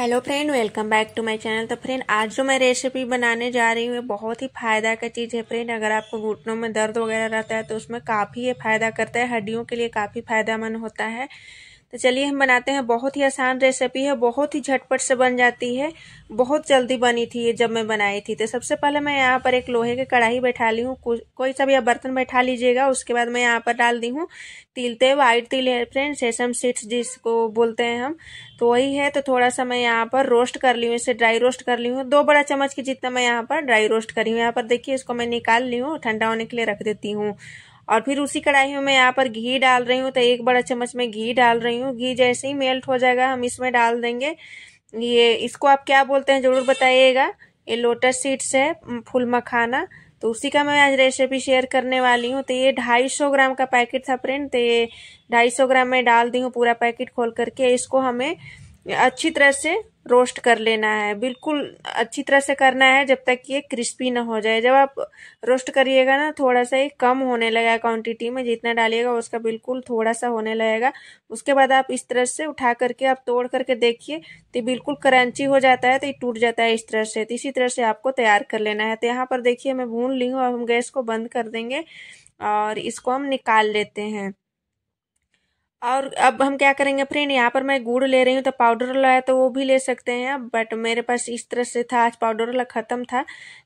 hello friend welcome back to my channel तो friend आज जो मैं रेसिपी बनाने जा रही हूँ बहुत ही फ़ायदा का चीज़ है फ्रेंड अगर आपको घुटनों में दर्द वगैरह रहता है तो उसमें काफ़ी ये फ़ायदा करता है हड्डियों के लिए काफ़ी फ़ायदेमंद होता है तो चलिए हम बनाते हैं बहुत ही आसान रेसिपी है बहुत ही झटपट से बन जाती है बहुत जल्दी बनी थी ये जब मैं बनाई थी तो सबसे पहले मैं यहाँ पर एक लोहे की कढ़ाई बैठा ली हूँ कोई सा भी आप बर्तन बैठा लीजिएगा उसके बाद मैं यहाँ पर डाल दी हूँ तिल ते वाइट तिल है फ्रेंड सेसम सीड्स जिसको बोलते हैं हम तो वही है तो थोड़ा सा मैं यहाँ पर रोस्ट कर ली हूँ इसे ड्राई रोस्ट कर ली हूँ दो बड़ा चम्मच की जितना मैं यहाँ पर ड्राई रोस्ट करी हूँ यहाँ पर देखिए इसको मैं निकाल ली हूँ ठंडा होने के लिए रख देती हूँ और फिर उसी कढ़ाई में मैं यहाँ पर घी डाल रही हूँ तो एक बड़ा चम्मच में घी डाल रही हूँ घी जैसे ही मेल्ट हो जाएगा हम इसमें डाल देंगे ये इसको आप क्या बोलते हैं ज़रूर बताइएगा ये लोटस सीड्स है फूल मखाना तो उसी का मैं आज रेसिपी शेयर करने वाली हूँ तो ये ढाई सौ ग्राम का पैकेट था फ्रेंड तो ये ढाई सौ ग्राम मैं डाल दी हूँ पूरा पैकेट खोल करके इसको हमें अच्छी तरह से रोस्ट कर लेना है बिल्कुल अच्छी तरह से करना है जब तक ये क्रिस्पी ना हो जाए जब आप रोस्ट करिएगा ना थोड़ा सा ही कम होने लगेगा क्वांटिटी में जितना डालिएगा उसका बिल्कुल थोड़ा सा होने लगेगा उसके बाद आप इस तरह से उठा करके आप तोड़ करके देखिए तो बिल्कुल क्रंची हो जाता है तो ये टूट जाता है इस तरह से तो इसी तरह से आपको तैयार कर लेना है तो यहाँ पर देखिए मैं भून ली हूँ अब हम गैस को बंद कर देंगे और इसको हम निकाल लेते हैं और अब हम क्या करेंगे फ्रेंड यहाँ पर मैं गुड़ ले रही हूँ तो पाउडर वाला है तो वो भी ले सकते हैं अब बट मेरे पास इस तरह से था आज पाउडर वाला ख़त्म था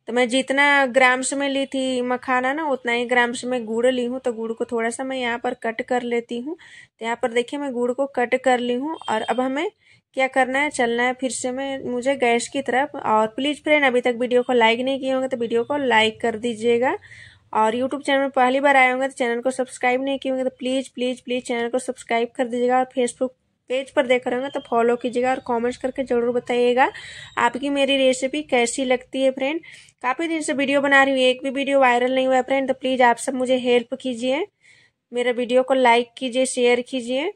तो मैं जितना ग्राम्स में ली थी मखाना ना उतना ही ग्राम्स में गुड़ ली हूँ तो गुड़ को थोड़ा सा मैं यहाँ पर कट कर लेती हूँ तो यहाँ पर देखिए मैं गुड़ को कट कर ली हूँ और अब हमें क्या करना है चलना है फिर से मैं मुझे गैस की तरफ और प्लीज़ फ्रेंड अभी तक वीडियो को लाइक नहीं किए होंगे तो वीडियो को लाइक कर दीजिएगा और यूट्यूब चैनल में पहली बार आए होंगे तो चैनल को सब्सक्राइब नहीं किए होंगे तो प्लीज़ प्लीज़ प्लीज़ चैनल को सब्सक्राइब कर दीजिएगा और फेसबुक पेज पर देख रहे होंगे तो फॉलो कीजिएगा और कमेंट्स करके जरूर बताइएगा आपकी मेरी रेसिपी कैसी लगती है फ्रेंड काफ़ी दिन से वीडियो बना रही हूँ एक भी वीडियो वायरल नहीं हुआ है फ्रेंड तो प्लीज़ आप सब मुझे हेल्प कीजिए मेरा वीडियो को लाइक कीजिए शेयर कीजिए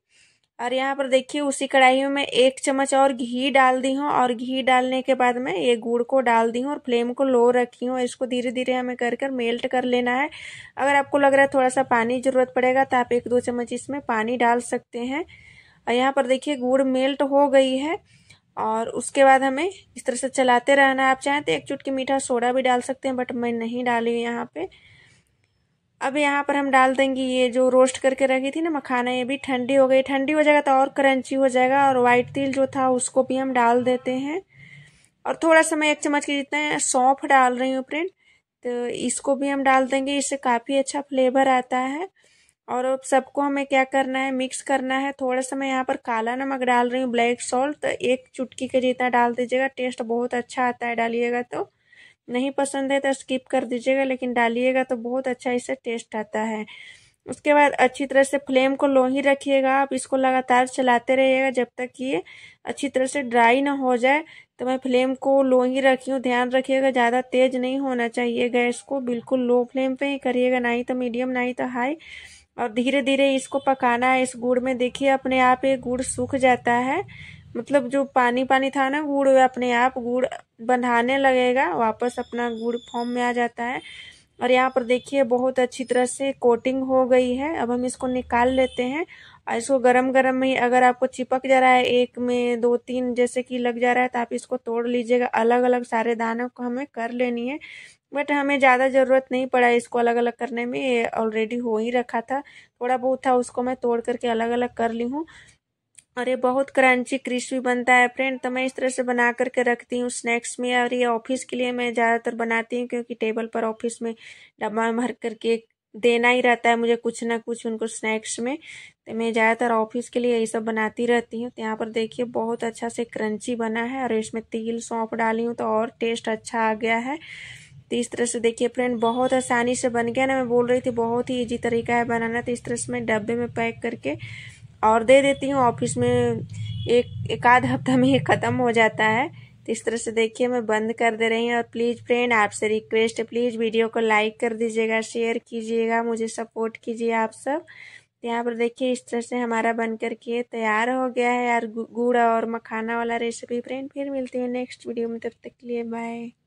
और यहाँ पर देखिए उसी कढ़ाई में मैं एक चम्मच और घी डाल दी हूँ और घी डालने के बाद मैं ये गुड़ को डाल दी हूँ और फ्लेम को लो रखी हूँ इसको धीरे धीरे हमें कर कर मेल्ट कर लेना है अगर आपको लग रहा है थोड़ा सा पानी ज़रूरत पड़ेगा तो आप एक दो चम्मच इसमें पानी डाल सकते हैं और यहाँ पर देखिए गुड़ मेल्ट हो गई है और उसके बाद हमें इस तरह से चलाते रहना आप चाहें तो एक चुटकी मीठा सोडा भी डाल सकते हैं बट मैं नहीं डाली यहाँ पर अब यहाँ पर हम डाल देंगे ये जो रोस्ट करके रखी थी ना मखाना ये भी ठंडी हो गई ठंडी हो जाएगा तो और क्रंची हो जाएगा और वाइट तिल जो था उसको भी हम डाल देते हैं और थोड़ा सा मैं एक चम्मच के जितना सौंफ डाल रही हूँ फ्रेंड तो इसको भी हम डाल देंगे इससे काफ़ी अच्छा फ्लेवर आता है और अब सबको हमें क्या करना है मिक्स करना है थोड़ा सा मैं यहाँ पर काला नमक डाल रही हूँ ब्लैक सॉल्ट तो एक चुटकी के जितना डाल दीजिएगा टेस्ट बहुत अच्छा आता है डालिएगा तो नहीं पसंद है तो स्किप कर दीजिएगा लेकिन डालिएगा तो बहुत अच्छा इससे टेस्ट आता है उसके बाद अच्छी तरह से फ्लेम को लो ही रखिएगा आप इसको लगातार चलाते रहिएगा जब तक ये अच्छी तरह से ड्राई ना हो जाए तो मैं फ्लेम को लो ही रखी हूँ ध्यान रखिएगा ज़्यादा तेज नहीं होना चाहिए गैस को बिल्कुल लो फ्लेम पे ही करिएगा ना ही तो मीडियम ना ही तो हाई और धीरे धीरे इसको पकाना है इस गुड़ में देखिए अपने आप ये गुड़ सूख जाता है मतलब जो पानी पानी था ना गुड़ अपने आप गुड़ बंधाने लगेगा वापस अपना गुड़ फॉर्म में आ जाता है और यहाँ पर देखिए बहुत अच्छी तरह से कोटिंग हो गई है अब हम इसको निकाल लेते हैं और इसको गरम गरम ही अगर आपको चिपक जा रहा है एक में दो तीन जैसे कि लग जा रहा है तो आप इसको तोड़ लीजिएगा अलग अलग सारे दानों को हमें कर लेनी है बट हमें ज़्यादा ज़रूरत नहीं पड़ा इसको अलग अलग करने में ये ऑलरेडी हो ही रखा था थोड़ा बहुत था उसको मैं तोड़ करके अलग अलग कर ली हूँ अरे बहुत क्रंची क्रिस्पी बनता है फ्रेंड तो मैं इस तरह से बना करके रखती हूँ स्नैक्स में और ये ऑफिस के लिए मैं ज़्यादातर बनाती हूँ क्योंकि टेबल पर ऑफिस में डब्बा भर करके देना ही रहता है मुझे कुछ ना कुछ उनको स्नैक्स में तो मैं ज़्यादातर ऑफिस के लिए यही सब बनाती रहती हूँ तो यहाँ पर देखिए बहुत अच्छा से क्रंची बना है और इसमें तिल सौंप डाली हूँ तो और टेस्ट अच्छा आ गया है तो इस तरह से देखिए फ्रेंड बहुत आसानी से बन गया ना मैं बोल रही थी बहुत ही ईजी तरीका है बनाना तो इस तरह से मैं डब्बे में पैक करके और दे देती हूँ ऑफिस में एक एक आध हफ्ता में ये ख़त्म हो जाता है तो इस तरह से देखिए मैं बंद कर दे रही हूँ और प्लीज़ फ्रेंड आपसे रिक्वेस्ट है प्लीज़ वीडियो को लाइक कर दीजिएगा शेयर कीजिएगा मुझे सपोर्ट कीजिए आप सब तो यहाँ पर देखिए इस तरह से हमारा बन के तैयार हो गया है यार गुड़ और मखाना वाला रेसिपी फ्रेंड फिर मिलती है नेक्स्ट वीडियो में तब तक के लिए बाय